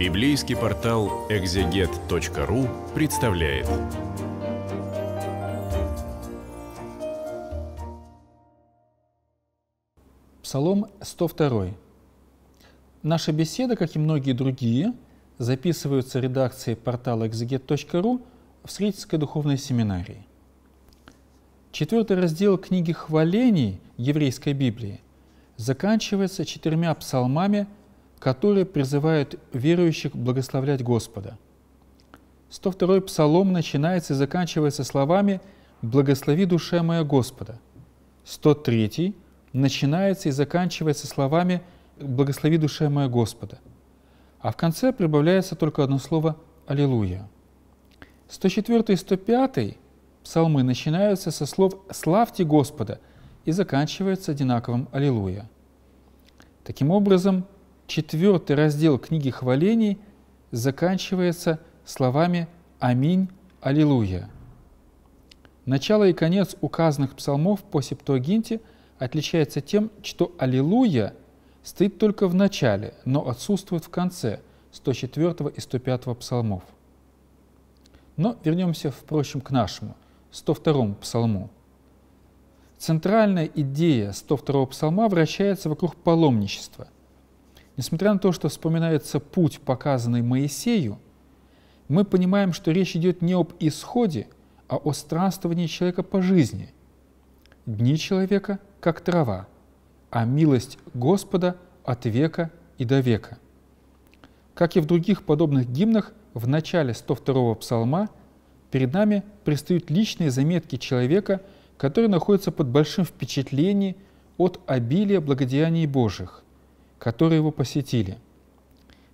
Библейский портал экзегет.ру представляет. Псалом 102. Наша беседа, как и многие другие, записываются редакцией портала экзегет.ру в Средской духовной семинарии. Четвертый раздел книги хвалений еврейской Библии заканчивается четырьмя псалмами – которые призывают верующих благословлять Господа. 102-й псалом начинается и заканчивается словами «Благослови душа моя Господа». 103-й начинается и заканчивается словами «Благослови душа моя Господа». А в конце прибавляется только одно слово «Аллилуйя». 104 и 105 псалмы начинаются со слов «Славьте Господа» и заканчиваются одинаковым «Аллилуйя». Таким образом, четвертый раздел книги хвалений заканчивается словами «Аминь, Аллилуйя». Начало и конец указанных псалмов по Септуагинте отличается тем, что «Аллилуйя» стоит только в начале, но отсутствует в конце 104 и 105 псалмов. Но вернемся, впрочем, к нашему, 102 псалму. Центральная идея 102 псалма вращается вокруг паломничества – Несмотря на то, что вспоминается путь, показанный Моисею, мы понимаем, что речь идет не об исходе, а о странствовании человека по жизни. Дни человека – как трава, а милость Господа от века и до века. Как и в других подобных гимнах, в начале 102-го псалма перед нами пристают личные заметки человека, который находится под большим впечатлением от обилия благодеяний Божьих – которые его посетили.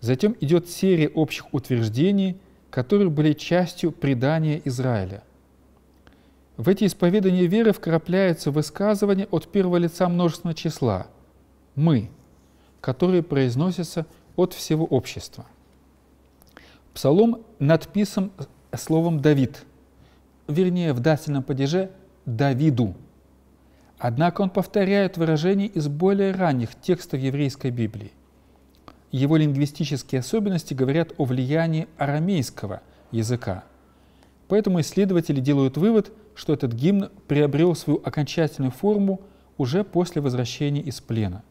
Затем идет серия общих утверждений, которые были частью предания Израиля. В эти исповедания веры вкрапляются высказывания от первого лица множественного числа «мы», которые произносятся от всего общества. Псалом надписан словом «Давид», вернее, в дательном падеже «Давиду», Однако он повторяет выражения из более ранних текстов еврейской Библии. Его лингвистические особенности говорят о влиянии арамейского языка. Поэтому исследователи делают вывод, что этот гимн приобрел свою окончательную форму уже после возвращения из плена.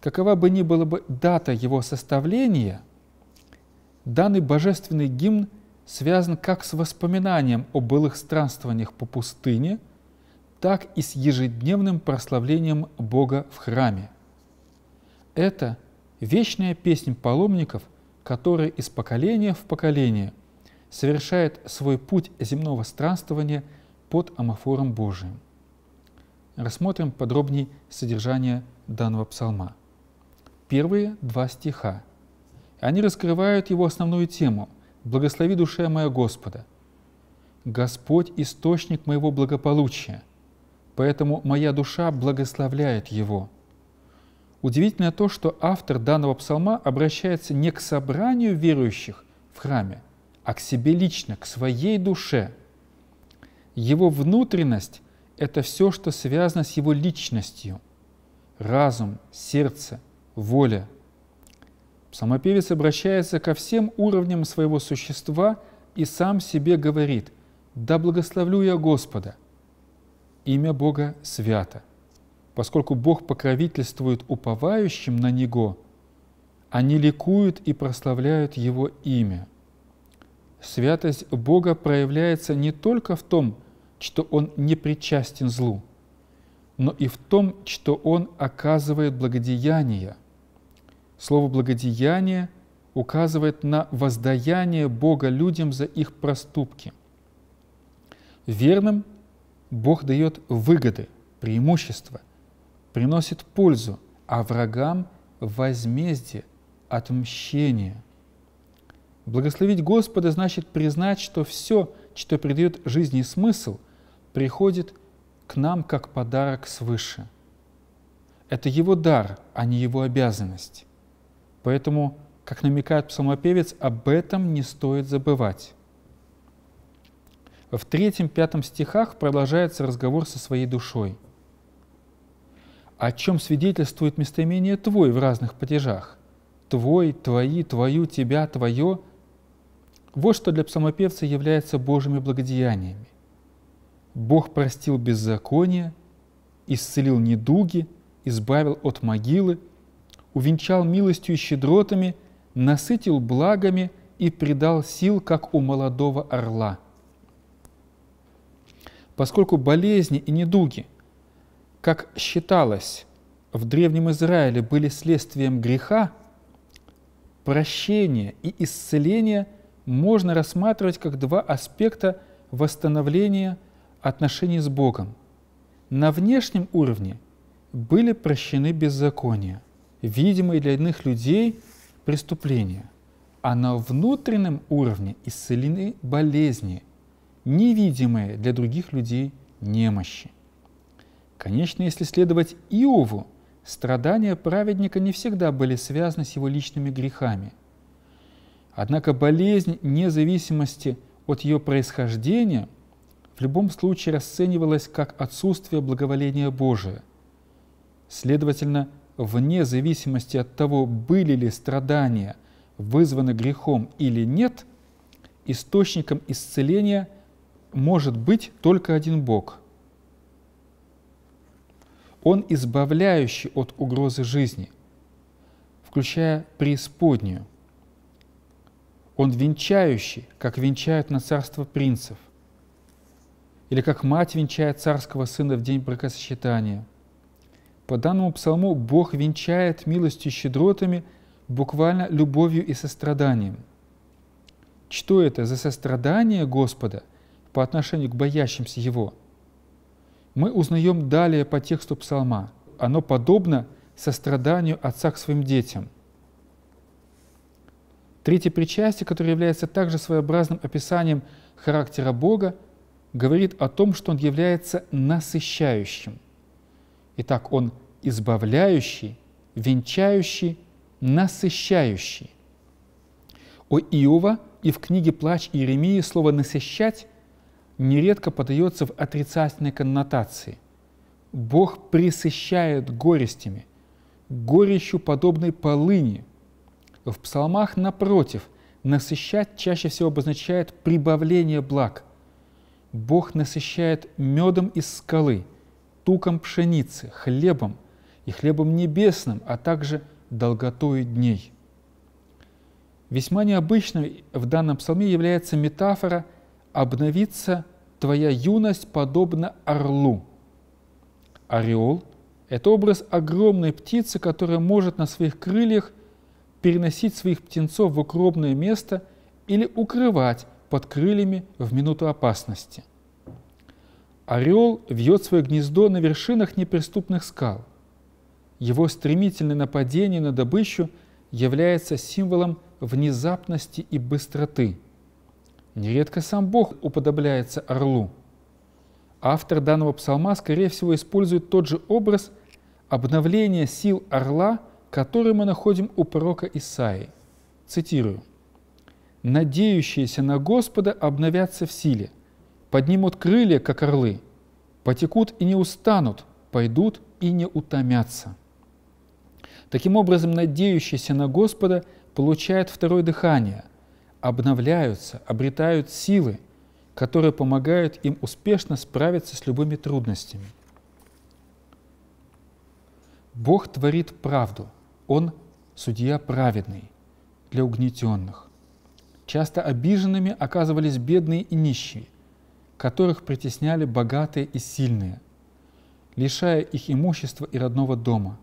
Какова бы ни была бы дата его составления, данный божественный гимн связан как с воспоминанием о былых странствованиях по пустыне – так и с ежедневным прославлением Бога в храме. Это вечная песня паломников, которые из поколения в поколение совершает свой путь земного странствования под амофором Божиим. Рассмотрим подробнее содержание данного псалма. Первые два стиха. Они раскрывают его основную тему «Благослови душа моя Господа». «Господь – источник моего благополучия, поэтому моя душа благословляет его. Удивительно то, что автор данного псалма обращается не к собранию верующих в храме, а к себе лично, к своей душе. Его внутренность – это все, что связано с его личностью. Разум, сердце, воля. Псалмопевец обращается ко всем уровням своего существа и сам себе говорит «Да благословлю я Господа» имя Бога свято, поскольку Бог покровительствует уповающим на Него, они ликуют и прославляют Его имя. Святость Бога проявляется не только в том, что Он не причастен злу, но и в том, что Он оказывает благодеяние. Слово «благодеяние» указывает на воздаяние Бога людям за их проступки. Верным – Бог дает выгоды, преимущества, приносит пользу, а врагам возмездие, отмщение. Благословить Господа значит признать, что все, что придает жизни смысл, приходит к нам как подарок свыше. Это его дар, а не его обязанность. Поэтому, как намекает псалмопевец, об этом не стоит забывать. В третьем-пятом стихах продолжается разговор со своей душой, о чем свидетельствует местоимение «твой» в разных падежах. «Твой», «твои», «твою», «тебя», «твое» — вот что для псалмопевца является Божьими благодеяниями. Бог простил беззаконие, исцелил недуги, избавил от могилы, увенчал милостью и щедротами, насытил благами и придал сил, как у молодого орла — поскольку болезни и недуги, как считалось, в Древнем Израиле были следствием греха, прощение и исцеление можно рассматривать как два аспекта восстановления отношений с Богом. На внешнем уровне были прощены беззакония, видимые для иных людей преступления, а на внутреннем уровне исцелены болезни, невидимые для других людей немощи. Конечно, если следовать Иову, страдания праведника не всегда были связаны с его личными грехами. Однако болезнь, вне зависимости от ее происхождения, в любом случае расценивалась как отсутствие благоволения Божия. Следовательно, вне зависимости от того, были ли страдания вызваны грехом или нет, источником исцеления может быть только один Бог. Он избавляющий от угрозы жизни, включая преисподнюю. Он венчающий, как венчают на царство принцев, или как мать венчает царского сына в день бракосочетания. По данному псалму Бог венчает милостью и щедротами, буквально любовью и состраданием. Что это за сострадание Господа – по отношению к боящимся Его. Мы узнаем далее по тексту псалма. Оно подобно состраданию отца к своим детям. Третье причастие, которое является также своеобразным описанием характера Бога, говорит о том, что Он является насыщающим. Итак, Он избавляющий, венчающий, насыщающий. У Иова и в книге «Плач Иеремии» слово «насыщать» нередко подается в отрицательной коннотации. Бог пресыщает горестями, горечью подобной полыни. В псалмах, напротив, насыщать чаще всего обозначает прибавление благ. Бог насыщает медом из скалы, туком пшеницы, хлебом и хлебом небесным, а также долготою дней. Весьма необычной в данном псалме является метафора – обновится твоя юность подобно орлу. Орел – это образ огромной птицы, которая может на своих крыльях переносить своих птенцов в укромное место или укрывать под крыльями в минуту опасности. Орел вьет свое гнездо на вершинах неприступных скал. Его стремительное нападение на добычу является символом внезапности и быстроты – Нередко сам Бог уподобляется орлу. Автор данного псалма, скорее всего, использует тот же образ обновления сил орла, который мы находим у пророка Исаии. Цитирую. «Надеющиеся на Господа обновятся в силе, поднимут крылья, как орлы, потекут и не устанут, пойдут и не утомятся». Таким образом, надеющийся на Господа получает второе дыхание, обновляются, обретают силы, которые помогают им успешно справиться с любыми трудностями. Бог творит правду. Он судья праведный для угнетенных. Часто обиженными оказывались бедные и нищие, которых притесняли богатые и сильные, лишая их имущества и родного дома.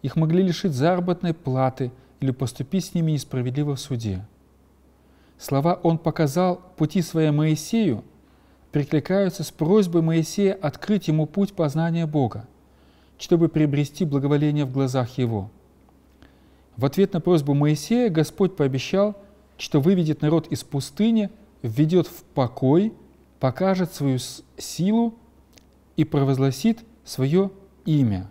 Их могли лишить заработной платы или поступить с ними несправедливо в суде. Слова «Он показал пути Своя Моисею» перекликаются с просьбой Моисея открыть ему путь познания Бога, чтобы приобрести благоволение в глазах его. В ответ на просьбу Моисея Господь пообещал, что выведет народ из пустыни, введет в покой, покажет свою силу и провозгласит свое имя.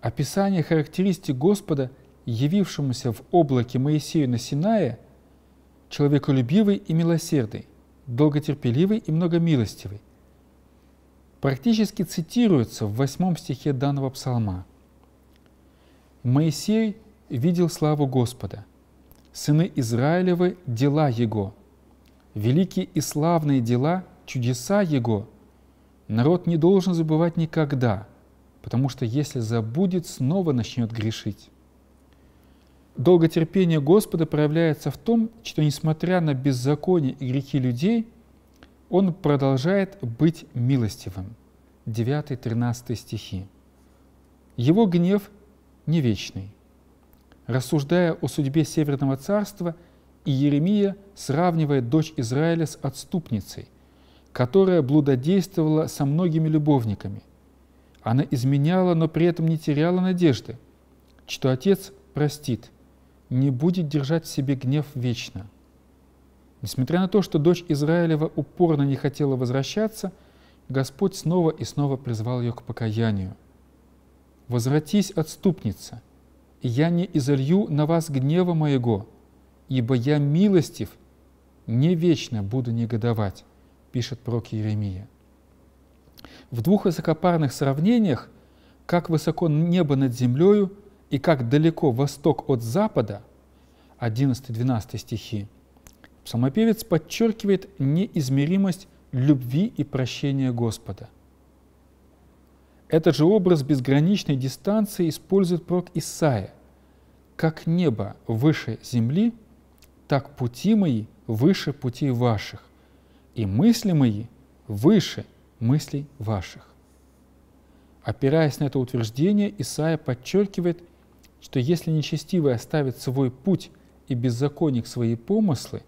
Описание характеристик Господа, явившемуся в облаке Моисею на Синае – человеколюбивый и милосердный, долготерпеливый и многомилостивый. Практически цитируется в восьмом стихе данного псалма. «Моисей видел славу Господа, сыны Израилевы – дела Его, великие и славные дела – чудеса Его. Народ не должен забывать никогда, потому что если забудет, снова начнет грешить» долготерпение Господа проявляется в том, что, несмотря на беззаконие и грехи людей, Он продолжает быть милостивым. 9-13 стихи. Его гнев не вечный. Рассуждая о судьбе Северного Царства, Иеремия сравнивает дочь Израиля с отступницей, которая блудодействовала со многими любовниками. Она изменяла, но при этом не теряла надежды, что отец простит – не будет держать в себе гнев вечно. Несмотря на то, что дочь Израилева упорно не хотела возвращаться, Господь снова и снова призвал ее к покаянию. «Возвратись, отступница, и я не изолью на вас гнева моего, ибо я милостив, не вечно буду негодовать», пишет пророк Еремия. В двух высокопарных сравнениях, как высоко небо над землею, и как далеко восток от запада, 11-12 стихи, псалмопевец подчеркивает неизмеримость любви и прощения Господа. Этот же образ безграничной дистанции использует пророк Исаия. «Как небо выше земли, так пути мои выше путей ваших, и мысли мои выше мыслей ваших». Опираясь на это утверждение, Исаия подчеркивает что если нечестивый оставит свой путь и беззаконник свои помыслы,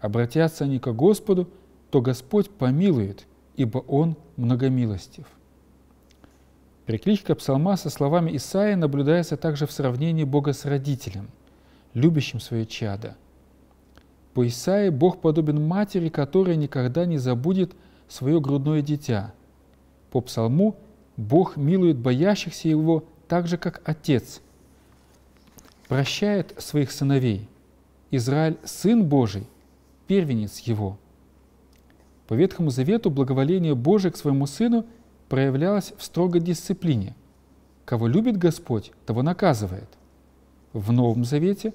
обратятся они к Господу, то Господь помилует, ибо Он многомилостив. Перекличка псалма со словами Исаии наблюдается также в сравнении Бога с родителем, любящим свое чадо. По Исаии Бог подобен матери, которая никогда не забудет свое грудное дитя. По псалму Бог милует боящихся Его так же, как Отец – прощает своих сыновей. Израиль – Сын Божий, первенец Его. По Ветхому Завету благоволение Божие к своему Сыну проявлялось в строгой дисциплине. Кого любит Господь, того наказывает. В Новом Завете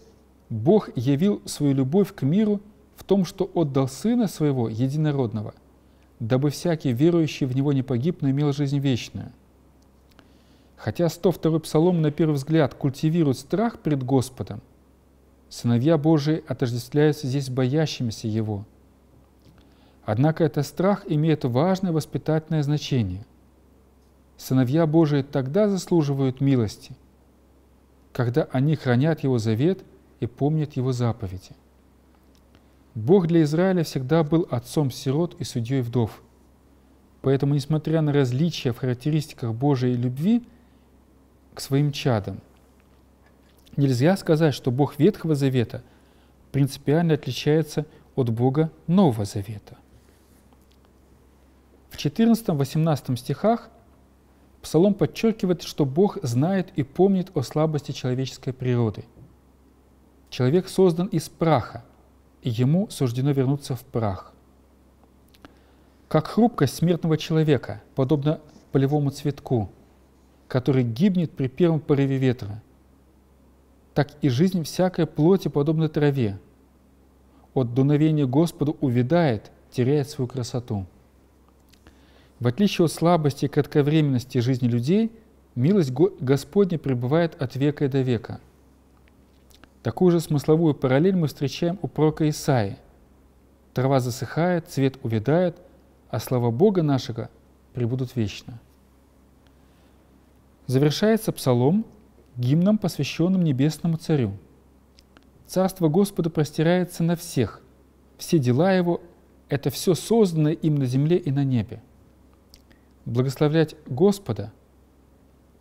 Бог явил свою любовь к миру в том, что отдал Сына Своего Единородного, дабы всякий верующий в Него не погиб, но имел жизнь вечную – Хотя 102 Псалом на первый взгляд культивирует страх перед Господом, сыновья Божии отождествляются здесь боящимися Его. Однако этот страх имеет важное воспитательное значение. Сыновья Божии тогда заслуживают милости, когда они хранят Его завет и помнят Его заповеди. Бог для Израиля всегда был отцом сирот и судьей вдов. Поэтому, несмотря на различия в характеристиках Божией любви, к своим чадам. Нельзя сказать, что Бог Ветхого Завета принципиально отличается от Бога Нового Завета. В 14-18 стихах Псалом подчеркивает, что Бог знает и помнит о слабости человеческой природы. Человек создан из праха, и ему суждено вернуться в прах. Как хрупкость смертного человека, подобно полевому цветку – который гибнет при первом порыве ветра, так и жизнь всякой плоти подобна траве. От дуновения Господа увядает, теряет свою красоту. В отличие от слабости и кратковременности жизни людей, милость Господня пребывает от века и до века. Такую же смысловую параллель мы встречаем у пророка Исаи. Трава засыхает, цвет увядает, а слава Бога нашего пребудут вечно. Завершается псалом гимном, посвященным Небесному Царю. Царство Господа простирается на всех. Все дела Его – это все созданное им на земле и на небе. Благословлять Господа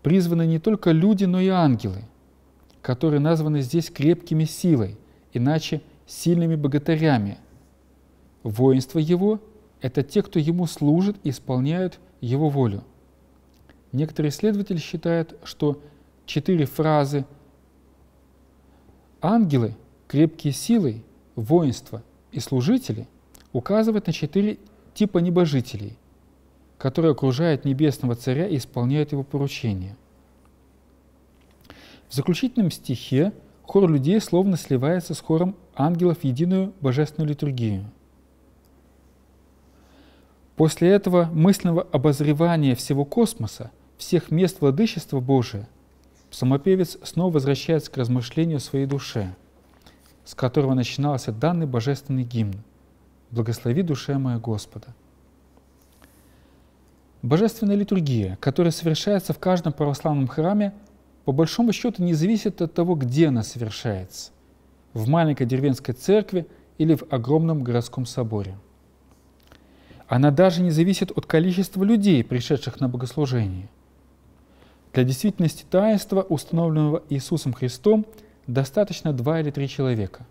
призваны не только люди, но и ангелы, которые названы здесь крепкими силой, иначе сильными богатырями. Воинство Его – это те, кто Ему служит и исполняют Его волю. Некоторые исследователи считают, что четыре фразы «ангелы», «крепкие силы», «воинство» и «служители» указывают на четыре типа небожителей, которые окружают небесного царя и исполняют его поручения. В заключительном стихе хор людей словно сливается с хором ангелов в единую божественную литургию. После этого мысленного обозревания всего космоса – всех мест владычества Божия, псалмопевец снова возвращается к размышлению своей души, с которого начинался данный божественный гимн «Благослови душе моя Господа». Божественная литургия, которая совершается в каждом православном храме, по большому счету не зависит от того, где она совершается – в маленькой деревенской церкви или в огромном городском соборе. Она даже не зависит от количества людей, пришедших на богослужение – для действительности таинства, установленного Иисусом Христом, достаточно два или три человека.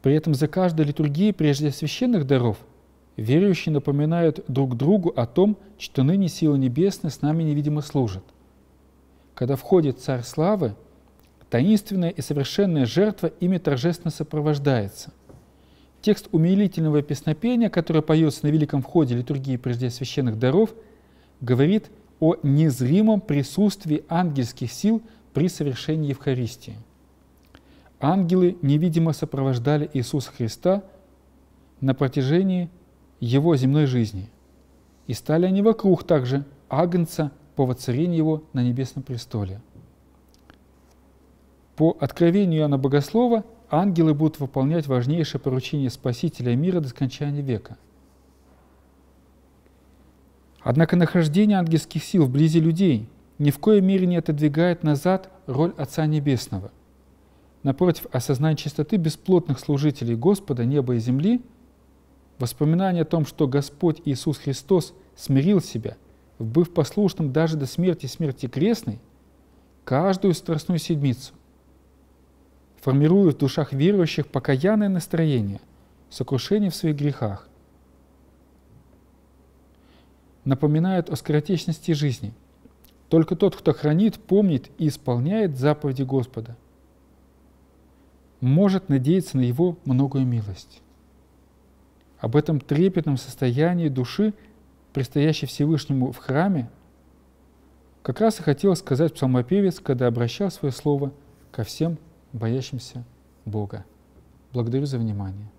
При этом за каждой литургией прежде священных даров верующие напоминают друг другу о том, что ныне сила небесная с нами невидимо служит. Когда входит царь славы, таинственная и совершенная жертва ими торжественно сопровождается. Текст умилительного песнопения, которое поется на великом входе литургии прежде священных даров – говорит о незримом присутствии ангельских сил при совершении Евхаристии. Ангелы невидимо сопровождали Иисуса Христа на протяжении его земной жизни. И стали они вокруг также Агнца по воцарению его на небесном престоле. По откровению Иоанна Богослова ангелы будут выполнять важнейшее поручение Спасителя мира до скончания века – Однако нахождение ангельских сил вблизи людей ни в коей мере не отодвигает назад роль Отца Небесного. Напротив, осознание чистоты бесплотных служителей Господа неба и земли, воспоминание о том, что Господь Иисус Христос смирил себя, быв послушным даже до смерти смерти крестной, каждую страстную седмицу, формируют в душах верующих покаянное настроение, сокрушение в своих грехах, напоминают о скоротечности жизни. Только тот, кто хранит, помнит и исполняет заповеди Господа, может надеяться на Его многое милость. Об этом трепетном состоянии души, предстоящей Всевышнему в храме, как раз и хотел сказать псалмопевец, когда обращал свое слово ко всем боящимся Бога. Благодарю за внимание.